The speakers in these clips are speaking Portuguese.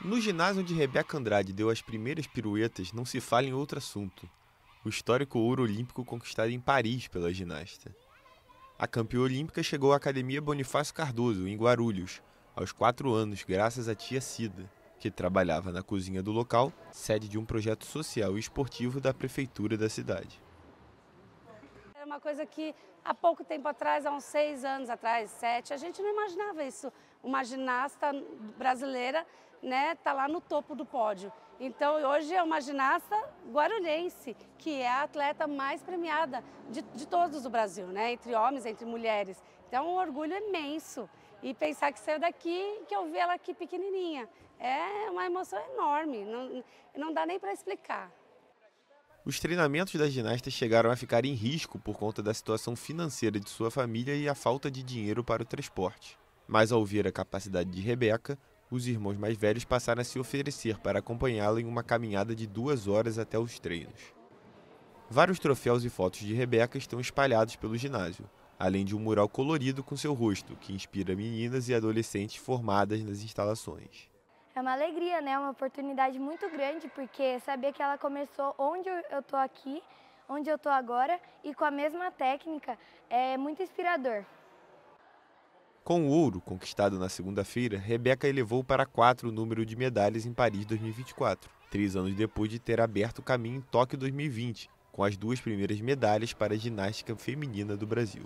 No ginásio onde Rebeca Andrade deu as primeiras piruetas, não se fala em outro assunto. O histórico ouro olímpico conquistado em Paris pela ginasta. A campeã olímpica chegou à Academia Bonifácio Cardoso, em Guarulhos, aos quatro anos, graças à tia Cida, que trabalhava na cozinha do local, sede de um projeto social e esportivo da prefeitura da cidade uma coisa que há pouco tempo atrás, há uns seis anos atrás, sete, a gente não imaginava isso. Uma ginasta brasileira né, tá lá no topo do pódio. Então hoje é uma ginasta guarulhense, que é a atleta mais premiada de, de todos do Brasil, né, entre homens, entre mulheres. Então um orgulho imenso. E pensar que saiu daqui, que eu vi ela aqui pequenininha. É uma emoção enorme, não, não dá nem para explicar. Os treinamentos das ginastas chegaram a ficar em risco por conta da situação financeira de sua família e a falta de dinheiro para o transporte. Mas ao ver a capacidade de Rebeca, os irmãos mais velhos passaram a se oferecer para acompanhá-la em uma caminhada de duas horas até os treinos. Vários troféus e fotos de Rebeca estão espalhados pelo ginásio, além de um mural colorido com seu rosto, que inspira meninas e adolescentes formadas nas instalações é uma alegria, né? Uma oportunidade muito grande, porque saber que ela começou onde eu estou aqui, onde eu estou agora e com a mesma técnica é muito inspirador. Com o ouro conquistado na segunda-feira, Rebeca elevou para quatro o número de medalhas em Paris 2024, três anos depois de ter aberto o caminho em Tóquio 2020, com as duas primeiras medalhas para a ginástica feminina do Brasil.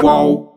Qual?